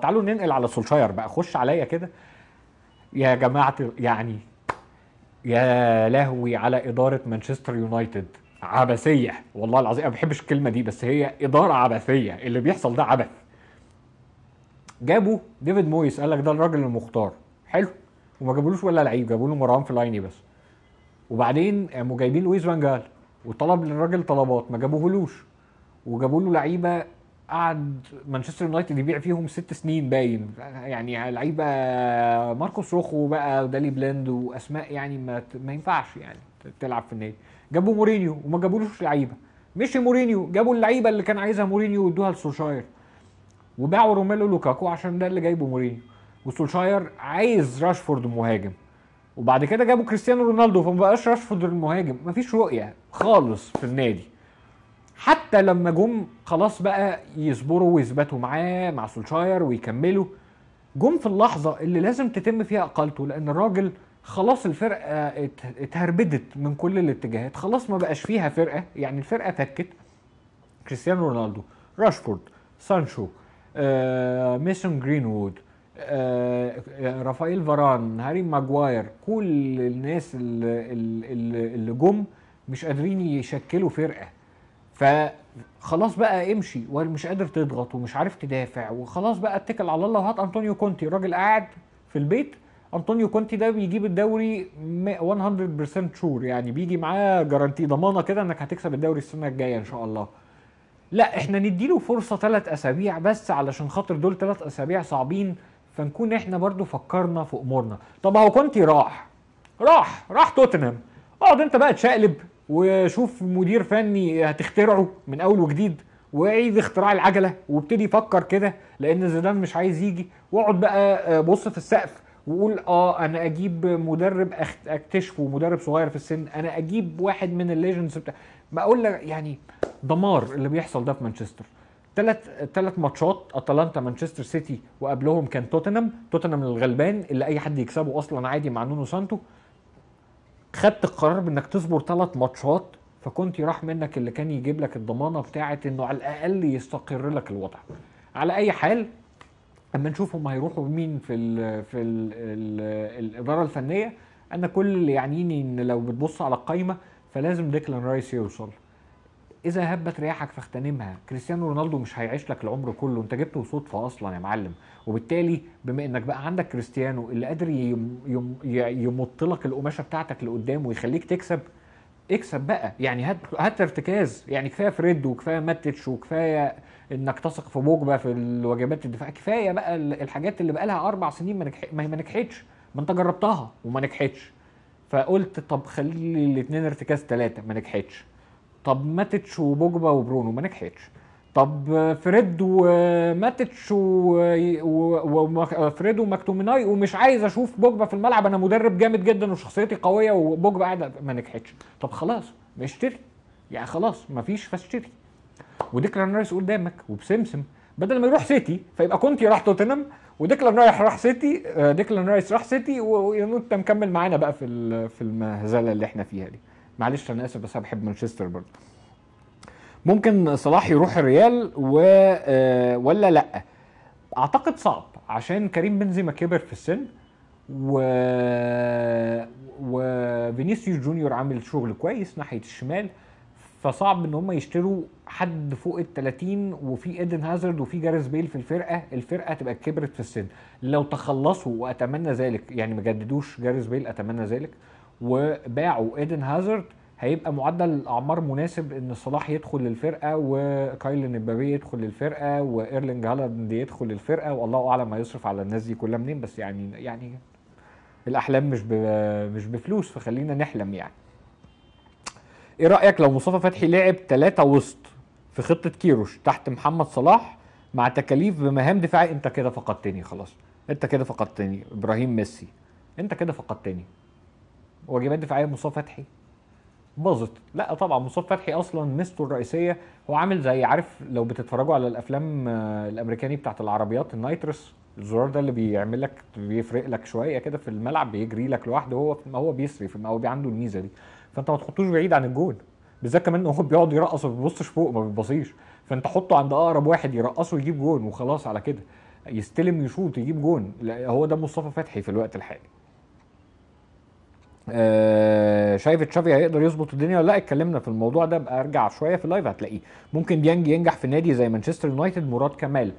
تعالوا ننقل على سولشاير بقى خش عليا كده يا جماعه يعني يا لهوي على اداره مانشستر يونايتد عبثيه والله العظيم انا ما بحبش الكلمه دي بس هي اداره عبثيه اللي بيحصل ده عبث جابوا ديفيد مويس قال لك ده الراجل المختار حلو وما جابولوش ولا لعيب جابوا له مروان فلايني بس وبعدين قاموا جايبين لويس فانجال وطلب للراجل طلبات ما جابوهولوش وجابوا له لعيبه قعد مانشستر يونايتد يبيع فيهم ست سنين باين يعني لعيبه ماركوس روخو بقى ودالي بلند واسماء يعني ما, ما ينفعش يعني تلعب في النادي جابوا مورينيو وما جابولوش لعيبه مشي مورينيو جابوا اللعيبه اللي كان عايزها مورينيو وادوها لسولشاير وباعوا روميلو لوكاكو عشان ده اللي جايبه مورينيو وسولشاير عايز راشفورد مهاجم وبعد كده جابوا كريستيانو رونالدو فما بقاش راشفورد المهاجم مفيش رؤيه خالص في النادي حتى لما جم خلاص بقى يصبروا ويثبتوا معاه مع سولشاير ويكملوا جم في اللحظه اللي لازم تتم فيها اقالته لان الراجل خلاص الفرقه اتهربدت من كل الاتجاهات خلاص ما بقاش فيها فرقه يعني الفرقه فكت كريستيانو رونالدو راشفورد سانشو آه، ميسون جرينوود آه،, آه، رافائيل فاران هاري ماجواير كل الناس اللي, اللي جم مش قادرين يشكلوا فرقه فخلاص بقى امشي ومش قادر تضغط ومش عارف تدافع وخلاص بقى اتكل على الله وهات انطونيو كونتي راجل قاعد في البيت انطونيو كونتي ده بيجيب الدوري 100% شور يعني بيجي معاه جارانتي ضمانه كده انك هتكسب الدوري السنه الجايه ان شاء الله لا احنا نديله فرصه ثلاث اسابيع بس علشان خاطر دول ثلاث اسابيع صعبين فنكون احنا برضو فكرنا في امورنا طب هو كونتي راح راح راح توتنهام اقعد انت بقى تشقلب وشوف مدير فني هتخترعه من اول وجديد واعيد اختراع العجله وابتدي فكر كده لان زيدان مش عايز يجي واقعد بقى آه، بص في السقف وقول اه انا اجيب مدرب اكتشفه مدرب صغير في السن انا اجيب واحد من الليجندز بتاع ما اقول لك يعني دمار اللي بيحصل ده في مانشستر ثلاث ثلاث ماتشات اتلانتا مانشستر سيتي وقبلهم كان توتنهام توتنهام الغلبان اللي اي حد يكسبه اصلا عادي مع نونو سانتو خدت القرار بانك تصبر ثلاث ماتشات فكنت راح منك اللي كان يجيب لك الضمانه بتاعه انه على الاقل يستقر لك الوضع على اي حال اما نشوف هم هيروحوا مين في الـ في الـ الـ الاداره الفنيه انا كل اللي يعنيني ان لو بتبص على القايمه فلازم ديكلان رايس يوصل اذا هبت رياحك فاغتنمها كريستيانو رونالدو مش هيعيش لك العمر كله انت جبته صدفه اصلا يا معلم وبالتالي بما انك بقى عندك كريستيانو اللي قادر يم يم يمط لك القماشه بتاعتك لقدام ويخليك تكسب اكسب بقى يعني هات هات ارتكاز يعني كفايه فريد وكفايه ماتتش وكفايه انك تثق في بوجبا في الواجبات الدفاع كفايه بقى الحاجات اللي بقى لها اربع سنين ما هي ما نجحتش ما انت جربتها وما نجحتش فقلت طب خلي الاثنين ارتكاز ثلاثه ما نجحتش طب ماتتش وبوجبا وبرونو ما نجحتش طب فريد وماتتش وفريد ومكتوميناي ومش عايز اشوف بوجبا في الملعب انا مدرب جامد جدا وشخصيتي قويه وبوجبا قاعده ما نجحتش طب خلاص اشتري يعني خلاص مفيش فاشتري وديكلان رايس قدامك وبسمسم بدل ما يروح سيتي فيبقى كونتي راح توتنهام وديكلان رايح راح سيتي آه، ديكلان رايس راح سيتي وانت مكمل معانا بقى في في المهزله اللي احنا فيها دي معلش انا اسف بس انا بحب مانشستر برضه ممكن صلاح يروح الريال و... آه، ولا لا اعتقد صعب عشان كريم بنزيما كبر في السن و وفينيسيوس جونيور عامل شغل كويس ناحيه الشمال فصعب ان هم يشتروا حد فوق ال 30 وفي ايدن هازارد وفي جاريس بيل في الفرقه الفرقه تبقى كبرت في السن لو تخلصوا واتمنى ذلك يعني ما جددوش جاريس بيل اتمنى ذلك وباعوا ايدن هازارد هيبقى معدل الاعمار مناسب ان صلاح يدخل للفرقه وكايلن امبابي يدخل للفرقه وايرلينج هالاند يدخل للفرقه والله اعلم هيصرف على الناس دي كلها منين بس يعني يعني الاحلام مش مش بفلوس فخلينا نحلم يعني ايه رايك لو مصطفى فتحي لعب ثلاثة وسط في خطه كيروش تحت محمد صلاح مع تكاليف بمهام دفاعي انت كده فقدتني خلاص انت كده فقدتني ابراهيم ميسي انت كده فقدتني واجبات دفاعيه مصطفى فتحي باظت لا طبعا مصطفى فتحي اصلا ميزته الرئيسيه هو عامل زي عارف لو بتتفرجوا على الافلام آه، الامريكاني بتاعت العربيات النايترس الزرار ده اللي بيعمل لك بيفرق لك شويه كده في الملعب بيجري لك لوحده هو ما هو بيسري في ما هو عنده الميزه دي فانت ما تحطوش بعيد عن الجول بالذات كمان هو بيقعد يرقص ما بيبصش فوق ما بيبصيش فانت حطه عند اقرب واحد يرقصه يجيب جون وخلاص على كده يستلم يشوط يجيب جون هو ده مصطفى فتحي في الوقت الحالي آه شايف تشافي هيقدر يظبط الدنيا ولا لا اتكلمنا في الموضوع ده بقى ارجع شويه في اللايف هتلاقيه ممكن ديانج ينجح في نادي زي مانشستر يونايتد مراد كمال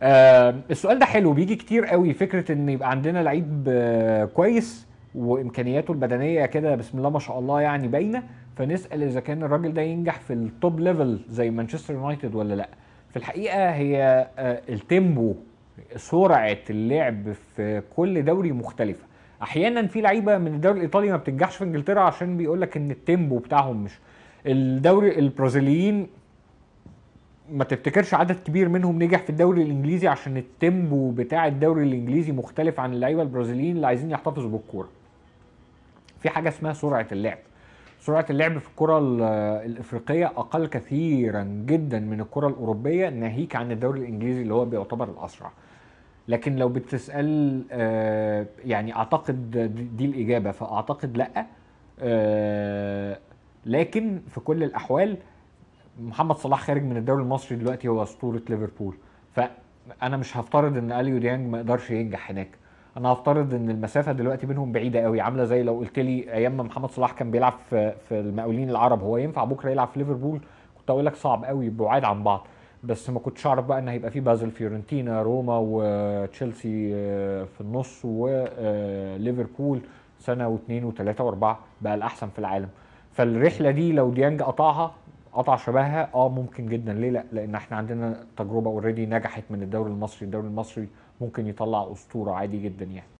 آه السؤال ده حلو بيجي كتير قوي فكره ان يبقى عندنا لعيب آه، كويس وامكانياته البدنيه كده بسم الله ما شاء الله يعني باينه فنسال اذا كان الراجل ده ينجح في التوب ليفل زي مانشستر يونايتد ولا لا في الحقيقه هي آه، التيمبو سرعه اللعب في كل دوري مختلفه احيانا في لعيبه من الدوري الايطالي ما بتنجحش في انجلترا عشان بيقول لك ان التيمبو بتاعهم مش الدوري البرازيليين ما تفتكرش عدد كبير منهم نجح في الدوري الانجليزي عشان التيمبو بتاع الدوري الانجليزي مختلف عن اللعيبه البرازيليين اللي عايزين يحتفظوا بالكوره في حاجه اسمها سرعه اللعب سرعه اللعب في الكره الافريقيه اقل كثيرا جدا من الكره الاوروبيه ناهيك عن الدوري الانجليزي اللي هو بيعتبر الاسرع لكن لو بتسال آه، يعني اعتقد دي الاجابه فاعتقد لا آه، لكن في كل الاحوال محمد صلاح خارج من الدوري المصري دلوقتي هو اسطوره ليفربول فانا مش هفترض ان اليو ديانج ما يقدرش ينجح هناك انا هفترض ان المسافه دلوقتي بينهم بعيده قوي عامله زي لو قلت لي ايام ما محمد صلاح كان بيلعب في المقاولين العرب هو ينفع بكره يلعب في ليفربول كنت اقول لك صعب قوي بعاد عن بعض بس ما كنتش اعرف بقى ان هيبقى في بازل فيورنتينا روما وتشيلسي آه، في النص وليفربول آه، سنه واثنين وثلاثه واربعه بقى الاحسن في العالم فالرحله دي لو ديانج قطعها قطع شبهها اه ممكن جدا ليه لا لان احنا عندنا تجربه اوريدي نجحت من الدوري المصري الدوري المصري ممكن يطلع اسطوره عادي جدا يعني